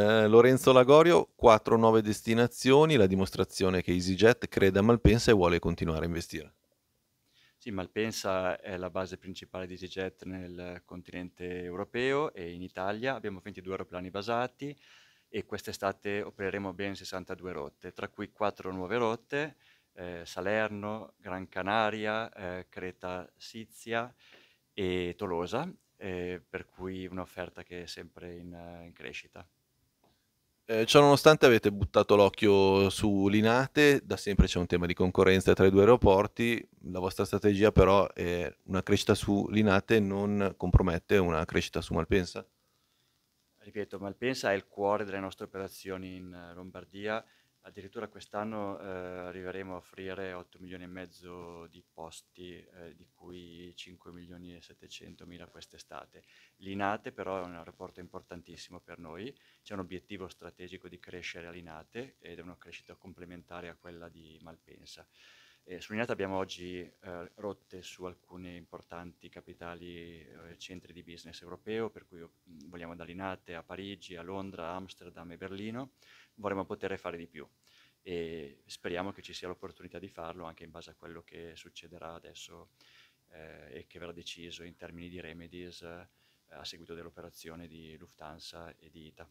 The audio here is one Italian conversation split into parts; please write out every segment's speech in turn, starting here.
Eh, Lorenzo Lagorio, quattro nuove destinazioni, la dimostrazione che EasyJet crede a Malpensa e vuole continuare a investire. Sì, Malpensa è la base principale di EasyJet nel continente europeo e in Italia abbiamo 22 aeroplani basati e quest'estate opereremo ben 62 rotte, tra cui quattro nuove rotte, eh, Salerno, Gran Canaria, eh, Creta Sizia e Tolosa, eh, per cui un'offerta che è sempre in, eh, in crescita. Eh, ciononostante avete buttato l'occhio su Linate, da sempre c'è un tema di concorrenza tra i due aeroporti, la vostra strategia però è una crescita su Linate non compromette una crescita su Malpensa? Ripeto, Malpensa è il cuore delle nostre operazioni in eh, Lombardia Addirittura quest'anno eh, arriveremo a offrire 8 milioni e mezzo di posti, eh, di cui 5 milioni e 700 mila quest'estate. L'INATE però è un rapporto importantissimo per noi, c'è un obiettivo strategico di crescere all'INATE ed è una crescita complementare a quella di Malpensa. Eh, Sull'Uniata abbiamo oggi eh, rotte su alcuni importanti capitali eh, centri di business europeo, per cui mm, vogliamo dall'Inate a Parigi, a Londra, a Amsterdam e Berlino, vorremmo poter fare di più e speriamo che ci sia l'opportunità di farlo anche in base a quello che succederà adesso eh, e che verrà deciso in termini di remedies eh, a seguito dell'operazione di Lufthansa e di ITA.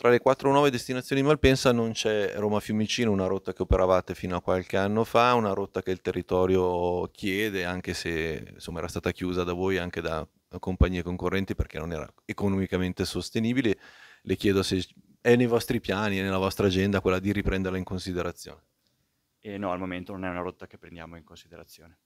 Tra le quattro nuove destinazioni di Malpensa non c'è Roma-Fiumicino, una rotta che operavate fino a qualche anno fa, una rotta che il territorio chiede, anche se insomma, era stata chiusa da voi anche da compagnie concorrenti perché non era economicamente sostenibile. Le chiedo se è nei vostri piani, è nella vostra agenda quella di riprenderla in considerazione. Eh no, al momento non è una rotta che prendiamo in considerazione.